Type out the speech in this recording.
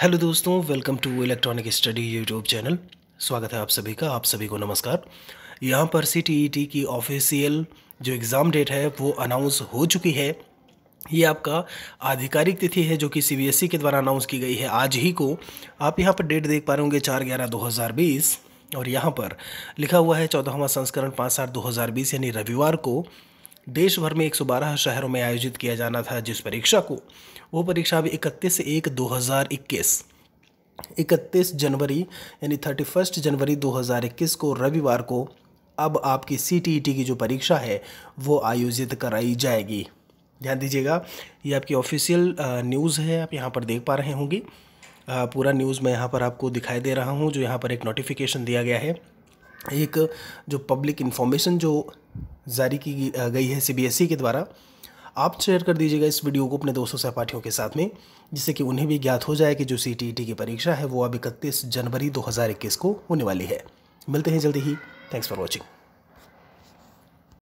hello दोस्तों welcome to electronic study YouTube channel स्वागत है आप सभी का आप सभी को नमस्कार यहाँ पर सी टी e की ऑफिशियल जो एग्ज़ाम डेट है वो अनाउंस हो चुकी है ये आपका आधिकारिक तिथि है जो कि ई e के द्वारा अनाउंस की गई है आज ही को आप यहाँ पर डेट देख पा रहे होंगे चार ग्यारह दो हज़ार बीस और यहाँ पर लिखा हुआ है चौदहवा संस्करण पाँच सात दो हज़ार बीस यानी रविवार को देश भर में 112 शहरों में आयोजित किया जाना था जिस परीक्षा को वो परीक्षा अब इकतीस एक दो हज़ार इक्कीस इकतीस जनवरी यानी थर्टी फर्स्ट जनवरी 2021 को रविवार को अब आपकी सी की जो परीक्षा है वो आयोजित कराई जाएगी ध्यान दीजिएगा ये आपकी ऑफिशियल न्यूज़ है आप यहाँ पर देख पा रहे होंगी पूरा न्यूज़ मैं यहाँ पर आपको दिखाई दे रहा हूँ जो यहाँ पर एक नोटिफिकेशन दिया गया है एक जो पब्लिक इन्फॉर्मेशन जो जारी की गई है सीबीएसई e के द्वारा आप शेयर कर दीजिएगा इस वीडियो को अपने दोस्तों सहपाठियों के साथ में जिससे कि उन्हें भी ज्ञात हो जाए कि जो सी e की परीक्षा है वो अब इकतीस जनवरी दो को होने वाली है मिलते हैं जल्दी ही थैंक्स फॉर वॉचिंग